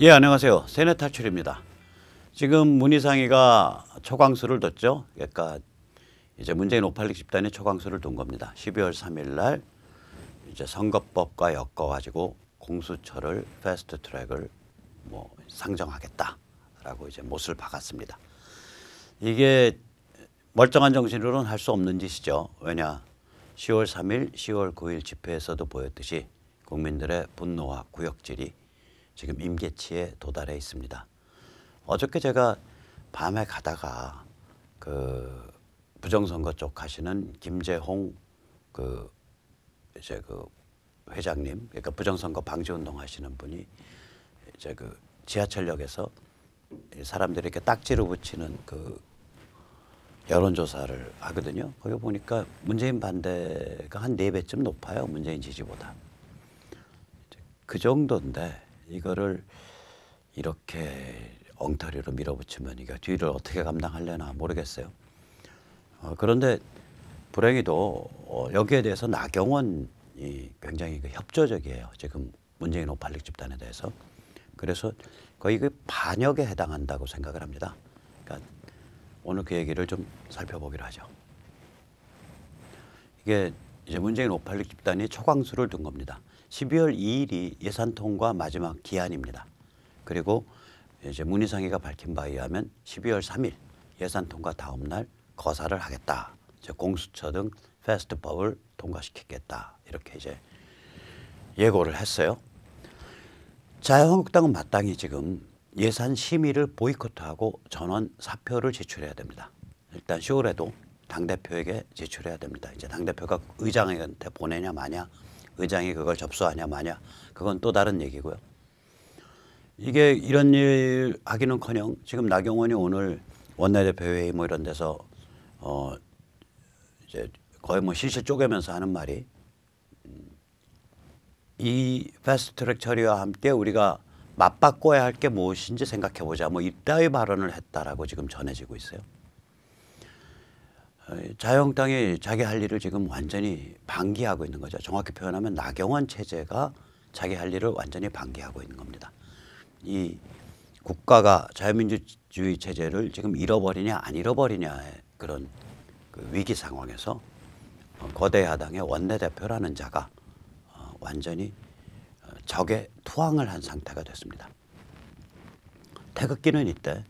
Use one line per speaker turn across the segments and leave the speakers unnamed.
예, 안녕하세요. 세뇌 탈출입니다. 지금 문희상이가 초강수를 뒀죠. 그러니까 이제 문재인 586 집단이 초강수를 둔 겁니다. 12월 3일 날 이제 선거법과 엮어 가지고 공수처를 패스트 트랙을 뭐 상정하겠다라고 이제 못을 박았습니다. 이게 멀쩡한 정신으로는 할 수 없는 짓이죠. 왜냐? 10월 3일, 10월 9일 집회에서도 보였듯이 국민들의 분노와 구역질이 지금 임계치에 도달해 있습니다. 어저께 제가 밤에 가다가 그 부정선거 쪽 가시는 김재홍 그 이제 그 회장님 그러니까 부정선거 방지 운동 하시는 분이 이제 그 지하철역에서 사람들이 이렇게 딱지로 붙이는 그 여론조사를 하거든요. 거기 보니까 문재인 반대가 한 네배쯤 높아요. 문재인 지지보다. 그 정도인데 이거를 이렇게 엉터리로 밀어붙이면 이게 뒤를 어떻게 감당하려나 모르겠어요. 어, 그런데 불행히도 어, 여기에 대해서 나경원이 굉장히 그 협조적이에요. 지금 문재인 오팔릭 집단에 대해서. 그래서 거의 그 반역에 해당한다고 생각을 합니다. 그러니까 오늘 그 얘기를 좀 살펴보기로 하죠. 이게 이제 문재인 오팔릭 집단이 초강수를 둔 겁니다. 12월 2일이 예산 통과 마지막 기한입니다. 그리고 이제 문희상의가 밝힌 바에 의하면 12월 3일 예산 통과 다음 날 거사를 하겠다. 즉 공수처 등 패스트법을 통과시키겠다. 이렇게 이제 예고를 했어요. 자유한국당은 마땅히 지금 예산 심의를 보이콧하고 전원 사표를 제출해야 됩니다. 일단 10월에도 당대표에게 제출해야 됩니다. 이제 당대표가 의장한테 보내냐 마냐 의장이 그걸 접수하냐 마냐 그건 또 다른 얘기고요. 이게 이런 일 하기는커녕 지금 나경원이 오늘 원내대표 회의 뭐 이런 데서 어 이제 거의 뭐 실실 쪼개면서 하는 말이 음, 이 패스트트랙 처리와 함께 우리가 맞바꿔야 할 게 무엇인지 생각해 보자 뭐 이따위 발언을 했다라고 지금 전해지고 있어요. 자영땅이 어, 자기 할 일을 지금 완전히 방기하고 있는 거죠. 정확히 표현하면 나경원 체제가 자기 할 일을 완전히 방기하고 있는 겁니다. 이 국가가 자유민주주의 체제를 지금 잃어버리냐 안 잃어버리냐의 그런 그 위기 상황에서 어, 거대 야당의 원내대표라는 자가 어, 완전히 적에 투항을 한 상태가 됐습니다. 태극기는 이때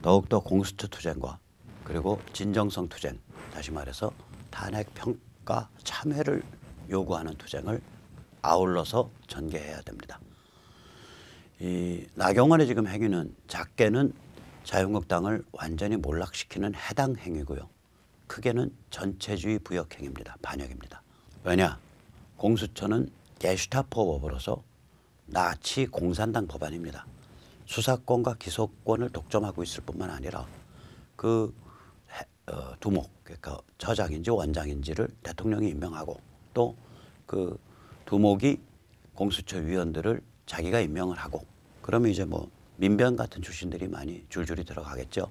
더욱더 공수처 투쟁과 그리고 진정성 투쟁 다시 말해서 탄핵 평가 참회를 요구하는 투쟁을 아울러서 전개해야 됩니다. 이 나경원의 지금 행위는 작게는 자유한국당을 완전히 몰락시키는 해당 행위고요. 크게는 전체주의 부역 행위입니다. 반역입니다. 왜냐? 공수처는 게슈타포 법으로서 나치 공산당 법안입니다. 수사권과 기소권을 독점하고 있을 뿐만 아니라 그 어, 두목 그러니까 처장인지 원장인지를 대통령이 임명하고 또 그 두목이 공수처 위원들을 자기가 임명을 하고 그러면 이제 뭐 민변 같은 출신들이 많이 줄줄이 들어가겠죠.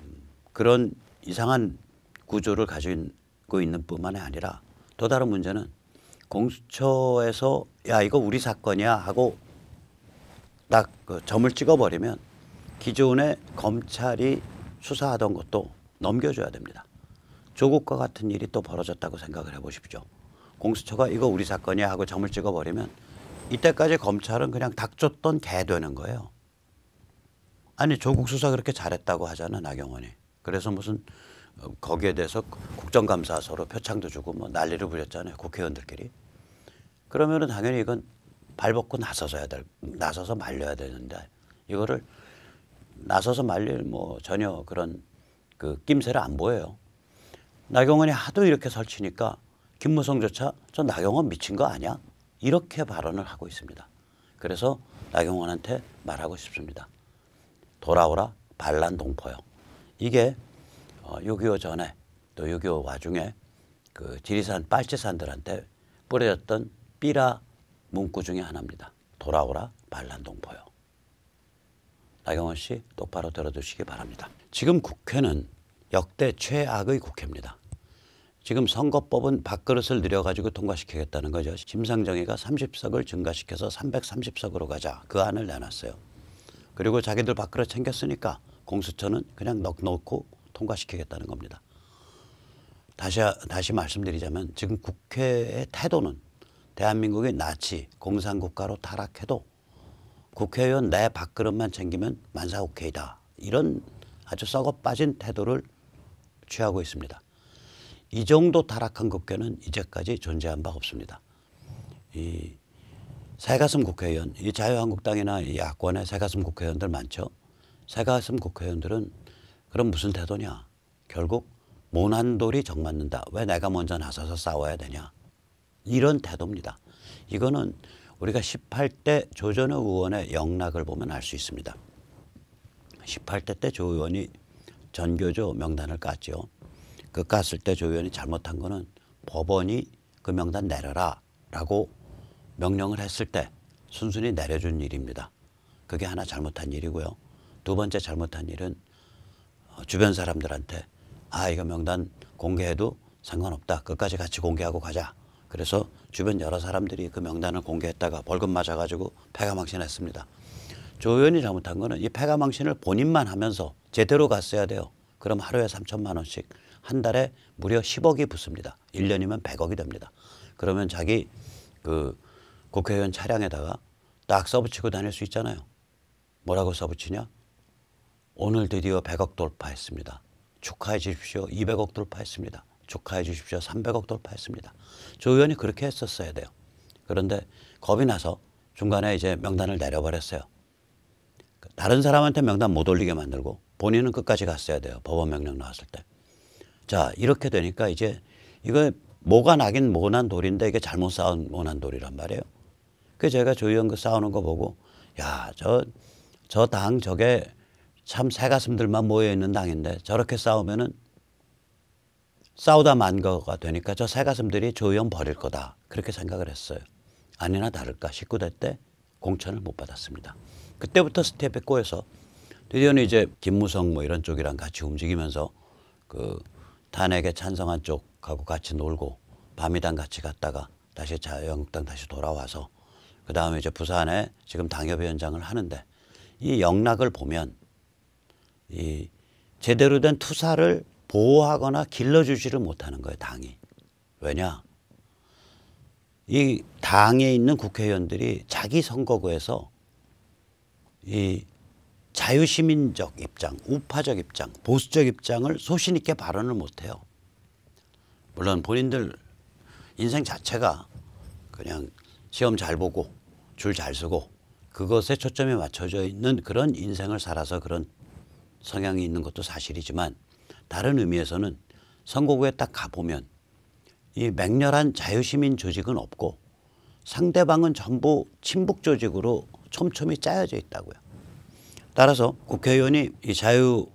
음, 그런 이상한 구조를 가지고 있는 뿐만이 아니라 또 다른 문제는 공수처에서 야 이거 우리 사건이야 하고 딱그 점을 찍어버리면 기존의 검찰이 수사하던 것도 넘겨줘야 됩니다. 조국과 같은 일이 또 벌어졌다고 생각을 해보십시오. 공수처가 이거 우리 사건이야 하고 점을 찍어버리면 이때까지 검찰은 그냥 닥쳤던 개 되는 거예요. 아니 조국 수사 그렇게 잘했다고 하잖아 나경원이. 그래서 무슨 어, 거기에 대해서 국정감사 서로 표창도 주고 뭐 난리를 부렸잖아요 국회의원들끼리. 그러면은 당연히 이건 발벗고 나서서야 될 나서서 말려야 되는데 이거를 나서서 말릴 뭐 전혀 그런 그 낌새를 안 보여요. 나경원이 하도 이렇게 설치니까 김무성조차 저 나경원 미친 거 아니야? 이렇게 발언을 하고 있습니다. 그래서 나경원한테 말하고 싶습니다. 돌아오라 반란 동포요. 이게 어, 6.25 전에 또 6.25 와중에 그 지리산 빨치산들한테 뿌려졌던 삐라 문구 중의 하나입니다. 돌아오라 반란 동포요. 나경원 씨 똑바로 들어주시기 바랍니다. 지금 국회는 역대 최악의 국회입니다. 지금 선거법은 밥그릇을 늘려가지고 통과시키겠다는 거죠. 심상정이가 30석을 증가시켜서 330석으로 가자 그 안을 내놨어요. 그리고 자기들 밥그릇 챙겼으니까 공수처는 그냥 넣고 통과시키겠다는 겁니다. 다시 다시 말씀드리자면 지금 국회의 태도는 대한민국이 나치 공산국가로 타락해도 국회의원 내 밥그릇만 챙기면 만사 오케이다. 이런 아주 썩어 빠진 태도를 취하고 있습니다. 이 정도 타락한 국회는 이제까지 존재한 바 없습니다. 이 새가슴 국회의원, 이 자유한국당이나 이 야권의 새가슴 국회의원들 많죠. 새가슴 국회의원들은 그럼 무슨 태도냐? 결국 모난돌이 정맞는다. 왜 내가 먼저 나서서 싸워야 되냐? 이런 태도입니다. 이거는 우리가 18대 조전의 의원의 영락을 보면 알 수 있습니다. 18대 때 조 의원이 전교조 명단을 깠죠. 그 깠을 때 조 의원이 잘못한 거는 법원이 그 명단 내려라 라고 명령을 했을 때 순순히 내려준 일입니다. 그게 하나 잘못한 일이고요. 두 번째 잘못한 일은 어, 주변 사람들한테 아 이거 명단 공개해도 상관없다. 끝까지 같이 공개하고 가자 그래서 주변 여러 사람들이 그 명단을 공개했다가 벌금 맞아가지고 폐가망신했습니다조 의원이 잘못한 거는 이 패가망신을 본인만 하면서 제대로 갔어야 돼요. 그럼 하루에 3천만 원씩 한 달에 무려 10억이 붙습니다. 1년이면 100억이 됩니다. 그러면 자기 그 국회의원 차량에다가 딱 써붙이고 다닐 수 있잖아요. 뭐라고 써붙이냐? 오늘 드디어 100억 돌파했습니다. 축하해 주십시오. 200억 돌파했습니다. 축하해 주십시오. 300억 돌파했습니다. 조 의원이 그렇게 했었어야 돼요. 그런데 겁이 나서 중간에 이제 명단을 내려버렸어요. 다른 사람한테 명단 못 올리게 만들고 본인은 끝까지 갔어야 돼요. 법원 명령 나왔을 때. 자, 이렇게 되니까 이제 이거 뭐가 나긴 모난 돌인데 이게 잘못 쌓은 모난 뭐 돌이란 말이에요. 그 제가 조의원 그 싸우는 거 보고 야, 저, 저 당 저게 참 새가슴들만 모여있는 당인데 저렇게 싸우면은 싸우다 만 거가 되니까 저 새 가슴들이 조연 버릴 거다 그렇게 생각을 했어요. 아니나 다를까 19대 때 공천을 못 받았습니다. 그때부터 스텝에 꼬여서 드디어는 이제 김무성 뭐 이런 쪽이랑 같이 움직이면서 그 탄핵에 찬성한 쪽하고 같이 놀고 밤이당 같이 갔다가 다시 자유한국당 다시 돌아와서 그 다음에 이제 부산에 지금 당협위원장을 하는데 이 영락을 보면 이 제대로 된 투사를 보호하거나 길러주지를 못하는 거예요, 당이. 왜냐? 이 당에 있는 국회의원들이 자기 선거구에서 이 자유시민적 입장, 우파적 입장, 보수적 입장을 소신있게 발언을 못해요. 물론 본인들 인생 자체가 그냥 시험 잘 보고 줄 잘 쓰고 그것에 초점이 맞춰져 있는 그런 인생을 살아서 그런 성향이 있는 것도 사실이지만 다른 의미에서는 선거구에 딱 가보면 이 맹렬한 자유시민 조직은 없고 상대방은 전부 친북 조직으로 촘촘히 짜여져 있다고요. 따라서 국회의원이 이 자유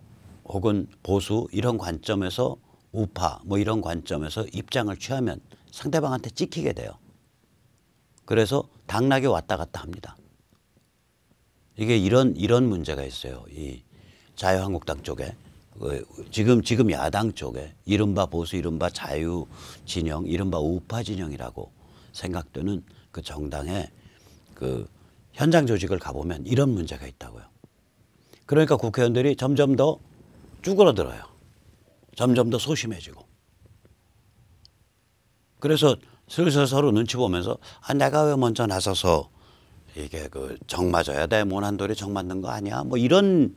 혹은 보수 이런 관점에서 우파 뭐 이런 관점에서 입장을 취하면 상대방한테 찍히게 돼요. 그래서 당락에 왔다 갔다 합니다. 이게 이런 이런 문제가 있어요. 이 자유한국당 쪽에 그 지금 지금 야당 쪽에 이른바 보수 이른바 자유 진영 이른바 우파 진영이라고 생각되는 그 정당의 그 현장 조직을 가보면 이런 문제가 있다고요. 그러니까 국회의원들이 점점 더 쭈그러들어요. 점점 더 소심해지고. 그래서 슬슬 서로 눈치 보면서 아 내가 왜 먼저 나서서 이게 그 정 맞아야 돼 모난돌이 뭐 정 맞는 거 아니야 뭐 이런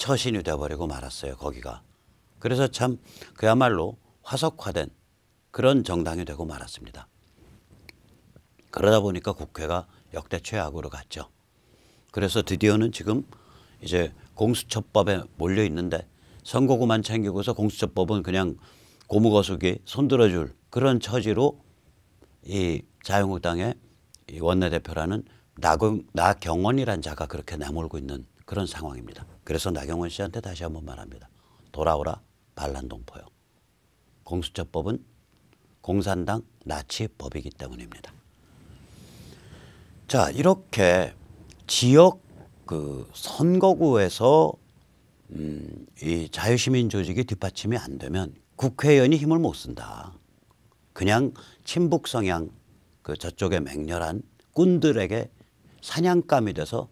처신이 되어버리고 말았어요. 거기가. 그래서 참 그야말로 화석화된 그런 정당이 되고 말았습니다. 그러다 보니까 국회가 역대 최악으로 갔죠. 그래서 드디어는 지금 이제 공수처법에 몰려 있는데 선거구만 챙기고서 공수처법은 그냥 고무거수기 손들어줄 그런 처지로 이 자유한국당의 원내대표라는 나경원이란 자가 그렇게 내몰고 있는 그런 상황입니다. 그래서 나경원 씨한테 다시 한번 말합니다. 돌아오라 반란동포요. 공수처법은 공산당 나치법이기 때문입니다. 자 이렇게 지역 그 선거구에서 음, 이 자유시민 조직이 뒷받침이 안 되면 국회의원이 힘을 못 쓴다. 그냥 친북 성향 그 저쪽에 맹렬한 꾼들에게 사냥감이 돼서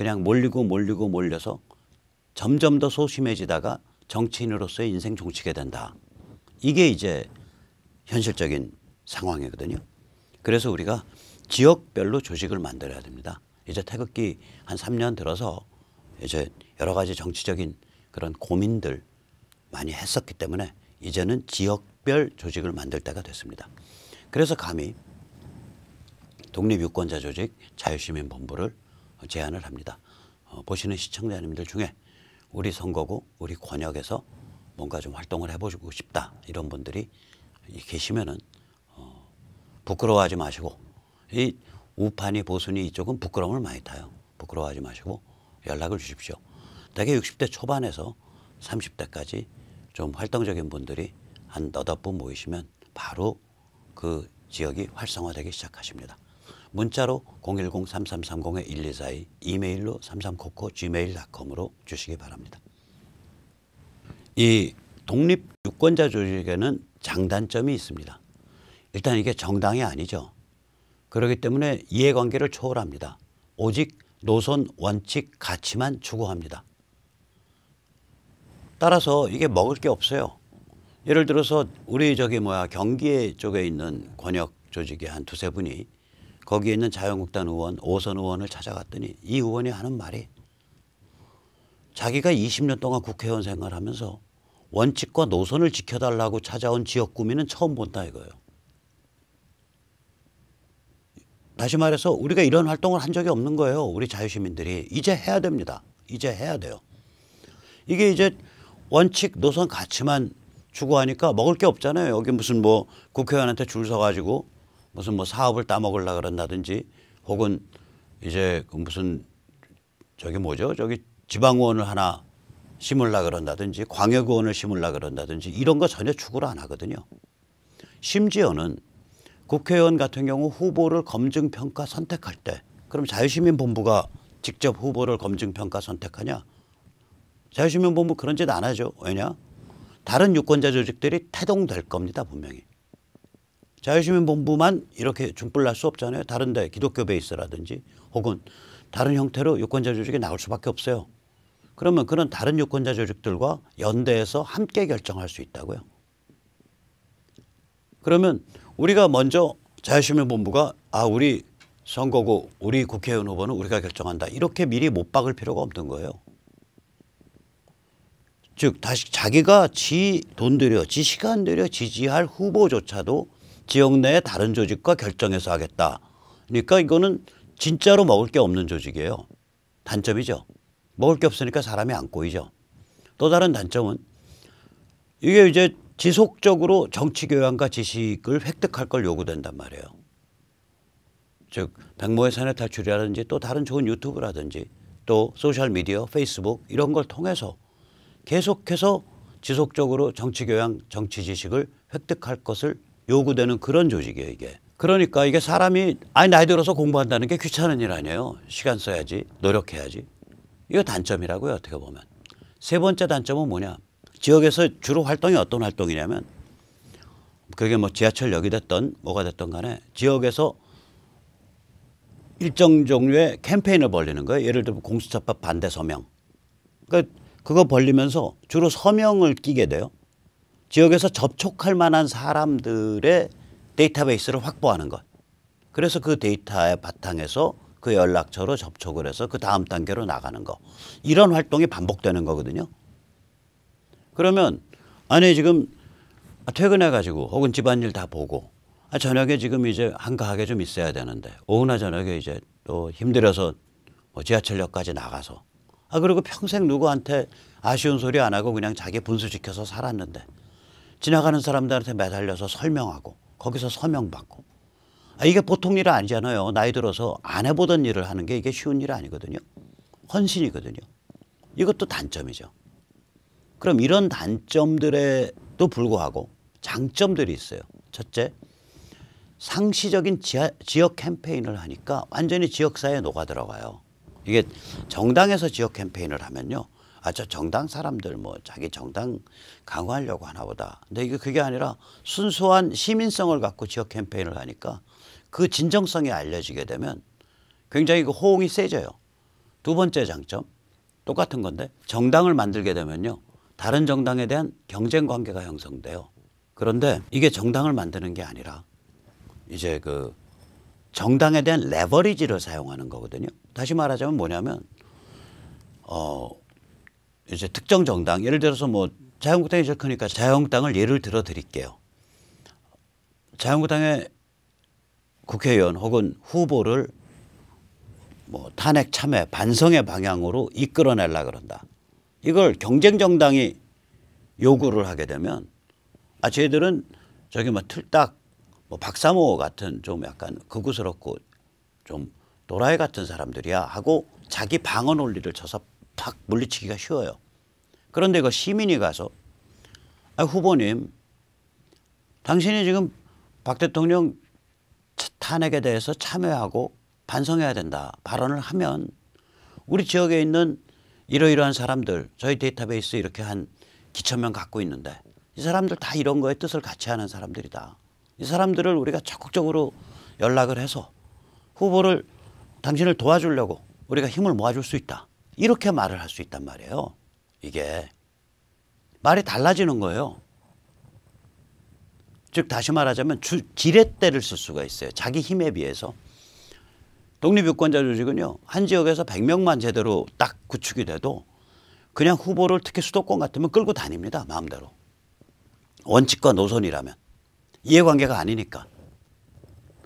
그냥 몰리고 몰리고 몰려서 점점 더 소심해지다가 정치인으로서의 인생 종치게 된다. 이게 이제 현실적인 상황이거든요. 그래서 우리가 지역별로 조직을 만들어야 됩니다. 이제 태극기 한 3년 들어서 이제 여러 가지 정치적인 그런 고민들 많이 했었기 때문에 이제는 지역별 조직을 만들 때가 됐습니다. 그래서 감히 독립유권자 조직 자유시민본부를 제안을 합니다. 어, 보시는 시청자님들 중에 우리 선거구, 우리 권역에서 뭔가 좀 활동을 해보고 싶다 이런 분들이 계시면은 어, 부끄러워하지 마시고 이 우판이 보수니 이쪽은 부끄러움을 많이 타요. 부끄러워하지 마시고 연락을 주십시오. 대개 60대 초반에서 30대까지 좀 활동적인 분들이 한 너댓 분 모이시면 바로 그 지역이 활성화되기 시작하십니다. 문자로 010-3330-1242 이메일로 33코코 gmail.com으로 주시기 바랍니다. 이 독립 유권자 조직에는 장단점이 있습니다. 일단 이게 정당이 아니죠. 그렇기 때문에 이해관계를 초월합니다. 오직 노선, 원칙, 가치만 추구합니다. 따라서 이게 먹을 게 없어요. 예를 들어서 우리 저기 뭐야 경기 쪽에 있는 권역 조직의 한 두세 분이 거기에 있는 자유한국당 의원 오선 의원을 찾아갔더니 이 의원이 하는 말이 자기가 20년 동안 국회의원 생활하면서 원칙과 노선을 지켜달라고 찾아온 지역 구민은 처음 본다 이거예요. 다시 말해서 우리가 이런 활동을 한 적이 없는 거예요. 우리 자유시민들이 이제 해야 됩니다. 이제 해야 돼요. 이게 이제 원칙 노선 가치만 추구하니까 먹을 게 없잖아요. 여기 무슨 뭐 국회의원한테 줄 서가지고 무슨 뭐 사업을 따먹을라 그런다든지 혹은 이제 그 무슨 저기 뭐죠? 저기 지방의원을 하나 심을라 그런다든지 광역의원을 심을라 그런다든지 이런 거 전혀 추구를 안 하거든요. 심지어는 국회의원 같은 경우 후보를 검증 평가 선택할 때 그럼 자유시민본부가 직접 후보를 검증 평가 선택하냐? 자유시민본부 그런 짓 안 하죠. 왜냐? 다른 유권자 조직들이 태동될 겁니다 분명히. 자유시민본부만 이렇게 중불 날 수 없잖아요. 다른데 기독교 베이스라든지 혹은 다른 형태로 유권자 조직이 나올 수밖에 없어요. 그러면 그런 다른 유권자 조직들과 연대해서 함께 결정할 수 있다고요. 그러면 우리가 먼저 자유시민본부가 아 우리 선거고 우리 국회의원 후보는 우리가 결정한다 이렇게 미리 못 박을 필요가 없는 거예요. 즉 다시 자기가 지 돈 들여 지 시간 들여 지지할 후보조차도 지역 내의 다른 조직과 결정해서 하겠다. 그러니까 이거는 진짜로 먹을 게 없는 조직이에요. 단점이죠. 먹을 게 없으니까 사람이 안 꼬이죠. 또 다른 단점은 이게 이제 지속적으로 정치 교양과 지식을 획득할 걸 요구된단 말이에요. 즉 백모의 산에 탈출이라든지 또 다른 좋은 유튜브라든지 또 소셜 미디어, 페이스북 이런 걸 통해서 계속해서 지속적으로 정치 교양, 정치 지식을 획득할 것을 요구되는 그런 조직이에요, 이게. 그러니까 이게 사람이 아니 나이 들어서 공부한다는 게 귀찮은 일 아니에요. 시간 써야지, 노력해야지. 이거 단점이라고요, 어떻게 보면. 세 번째 단점은 뭐냐? 지역에서 주로 활동이 어떤 활동이냐면 그게 뭐 지하철역이 됐던 뭐가 됐던 간에 지역에서 일정 종류의 캠페인을 벌리는 거예요. 예를 들면 공수처법 반대 서명. 그러니까 그거 벌리면서 주로 서명을 끼게 돼요. 지역에서 접촉할 만한 사람들의 데이터베이스를 확보하는 것. 그래서 그 데이터의 바탕에서 그 연락처로 접촉을 해서 그 다음 단계로 나가는 거. 이런 활동이 반복되는 거거든요. 그러면 아니 지금 퇴근해 가지고 혹은 집안일 다 보고 아, 저녁에 지금 이제 한가하게 좀 있어야 되는데 오후나 저녁에 이제 또 힘들어서 뭐 지하철역까지 나가서 아 그리고 평생 누구한테 아쉬운 소리 안 하고 그냥 자기 분수지켜서 살았는데 지나가는 사람들한테 매달려서 설명하고 거기서 서명받고 아, 이게 보통 일 아니잖아요. 나이 들어서 안 해보던 일을 하는 게 이게 쉬운 일 아니거든요. 헌신이거든요. 이것도 단점이죠. 그럼 이런 단점들에도 불구하고 장점들이 있어요. 첫째, 상시적인 지하, 지역 캠페인을 하니까 완전히 지역사회에 녹아 들어가요. 이게 정당에서 지역 캠페인을 하면요. 아저 정당 사람들 뭐 자기 정당 강화하려고 하나보다. 근데 이게 그게 아니라 순수한 시민성을 갖고 지역 캠페인을 하니까 그 진정성이 알려지게 되면 굉장히 그 호응이 세져요. 두 번째 장점 똑같은 건데 정당을 만들게 되면요 다른 정당에 대한 경쟁 관계가 형성돼요. 그런데 이게 정당을 만드는 게 아니라 이제 그 정당에 대한 레버리지를 사용하는 거거든요. 다시 말하자면 뭐냐면 어 이제 특정 정당 예를 들어서 뭐 자유한국당이 제일 크니까 자유한국당을 예를 들어 드릴게요. 자유한국당의 국회의원 혹은 후보를 뭐 탄핵 참회 반성의 방향으로 이끌어내려 그런다. 이걸 경쟁 정당이 요구를 하게 되면 아저희들은 저기 뭐 틀딱 뭐 박사모 같은 좀 약간 극우스럽고 좀 도라이 같은 사람들이야 하고 자기 방어 논리를 쳐서 탁 물리치기가 쉬워요. 그런데 그 시민이 가서 아, 후보님 당신이 지금 박 대통령 탄핵에 대해서 참여하고 반성해야 된다 발언을 하면 우리 지역에 있는 이러이러한 사람들 저희 데이터베이스 이렇게 한 기천 명 갖고 있는데 이 사람들 다 이런 거에 뜻을 같이 하는 사람들이다. 이 사람들을 우리가 적극적으로 연락을 해서 후보를 당신을 도와주려고 우리가 힘을 모아줄 수 있다. 이렇게 말을 할 수 있단 말이에요. 이게 말이 달라지는 거예요. 즉 다시 말하자면 주, 지렛대를 쓸 수가 있어요. 자기 힘에 비해서. 독립유권자 조직은요. 한 지역에서 100명만 제대로 딱 구축이 돼도 그냥 후보를 특히 수도권 같으면 끌고 다닙니다. 마음대로. 원칙과 노선이라면. 이해관계가 아니니까.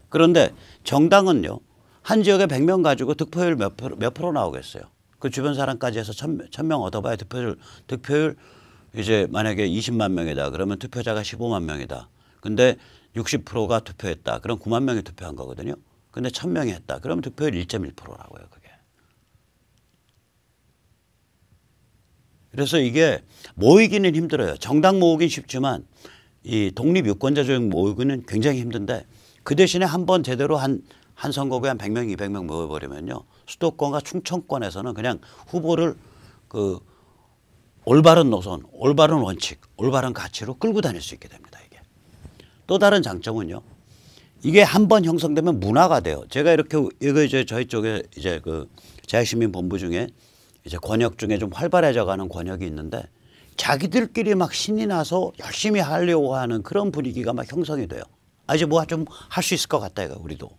그런데 정당은요. 한 지역에 100명 가지고 득표율 몇몇 프로 나오겠어요. 그 주변 사람까지 해서 천, 천 명 얻어봐야 득표율, 득표율 이제 만약에 20만 명이다. 그러면 투표자가 15만 명이다. 근데 60%가 투표했다. 그럼 9만 명이 투표한 거거든요. 근데 1000명이 했다. 그러면 득표율 1.1%라고요, 그게. 그래서 이게 모이기는 힘들어요. 정당 모으긴 쉽지만 이 독립 유권자 조형 모으기는 굉장히 힘든데 그 대신에 한 번 제대로 한, 한 선거구에 한 100명, 200명 모여버리면요. 수도권과 충청권에서는 그냥 후보를 그 올바른 노선, 올바른 원칙, 올바른 가치로 끌고 다닐 수 있게 됩니다. 이게 또 다른 장점은요. 이게 한 번 형성되면 문화가 돼요. 제가 이렇게 이거 이제 저희 쪽에 이제 그 자유시민본부 중에 이제 권역 중에 좀 활발해져가는 권역이 있는데 자기들끼리 막 신이 나서 열심히 하려고 하는 그런 분위기가 막 형성이 돼요. 아 이제 뭐가좀할 수 있을 것 같다 이거 우리도.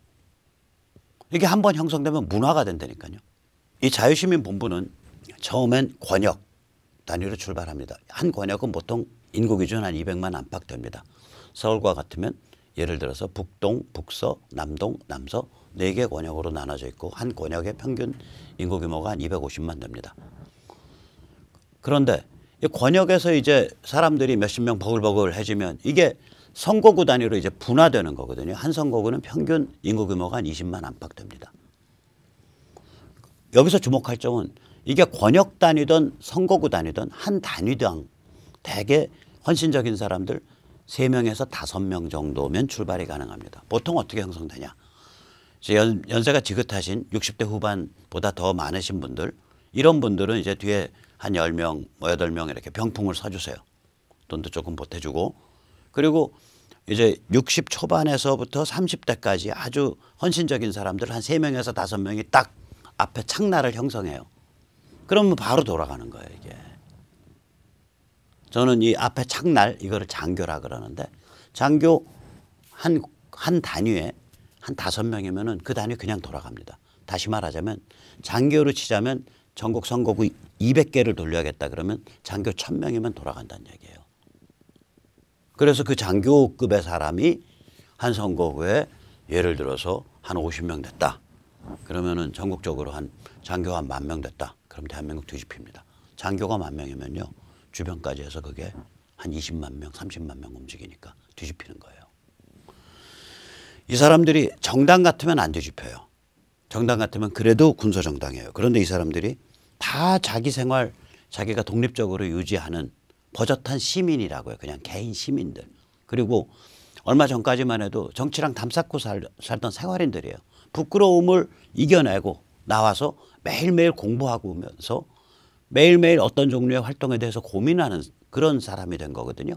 이게 한 번 형성되면 문화가 된다니까요. 이 자유시민 본부는 처음엔 권역 단위로 출발합니다. 한 권역은 보통 인구 기준 한 200만 안팎 됩니다. 서울과 같으면 예를 들어서 북동, 북서, 남동, 남서 네 개 권역으로 나눠져 있고 한 권역의 평균 인구 규모가 한 250만 됩니다. 그런데 이 권역에서 이제 사람들이 몇십 명 버글버글해지면 이게 선거구 단위로 이제 분화되는 거거든요. 한 선거구는 평균 인구 규모가 한 20만 안팎 됩니다. 여기서 주목할 점은 이게 권역 단위든 선거구 단위든 한 단위당 대개 헌신적인 사람들 3명에서 5명 정도면 출발이 가능합니다. 보통 어떻게 형성되냐. 연, 연세가 지긋하신 60대 후반보다 더 많으신 분들 이런 분들은 이제 뒤에 한 10명, 8명 이렇게 병풍을 서주세요. 돈도 조금 보태주고 그리고 이제 60 초반에서부터 30대까지 아주 헌신적인 사람들 한3명에서5 명이딱 앞에 창나를 형성해요. 그러면 바로 돌아가는 거예요, 이게. 저는 이 앞에 창날 이거를 장교라 그러는데 장교 한 한 단위에 한 다섯 명이면은 그 단위 그냥 돌아갑니다. 다시 말하자면 장교로 치자면 전국 선거구 200개를 돌려야겠다 그러면 장교 1000명이면 돌아간다는 얘기예요. 그래서 그 장교급의 사람이 한 선거구에 예를 들어서 한 50명 됐다. 그러면은 전국적으로 한 장교가 한 만 명 됐다. 그럼 대한민국 뒤집힙니다. 장교가 만 명이면요. 주변까지 해서 그게 한 20만 명, 30만 명 움직이니까 뒤집히는 거예요. 이 사람들이 정당 같으면 안 뒤집혀요. 정당 같으면 그래도 군소 정당이에요. 그런데 이 사람들이 다 자기 생활 자기가 독립적으로 유지하는 버젓한 시민이라고요. 그냥 개인 시민들. 그리고 얼마 전까지만 해도 정치랑 담쌓고 살, 살던 생활인들이에요. 부끄러움을 이겨내고 나와서 매일매일 공부하고면서 오 매일매일 어떤 종류의 활동에 대해서 고민하는 그런 사람이 된 거거든요.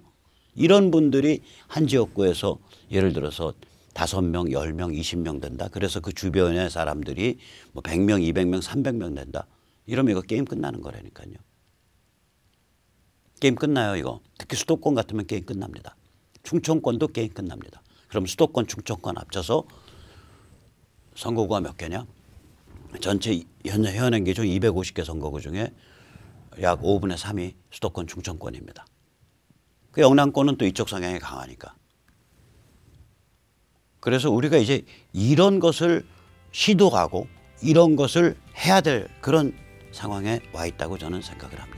이런 분들이 한 지역구에서 예를 들어서 다섯 명, 열 명, 이십 명 된다. 그래서 그 주변의 사람들이 뭐백명 이백 명 삼백 명 된다. 이러면 이거 게임 끝나는 거라니까요. 게임 끝나요 이거. 특히 수도권 같으면 게임 끝납니다. 충청권도 게임 끝납니다. 그럼 수도권 충청권 합쳐서 선거구가 몇 개냐? 전체 현, 현행 기준 250개 선거구 중에 약 5분의 3이 수도권 충청권입니다. 그 영남권은 또 이쪽 성향이 강하니까. 그래서 우리가 이제 이런 것을 시도하고 이런 것을 해야 될 그런 상황에 와 있다고 저는 생각을 합니다.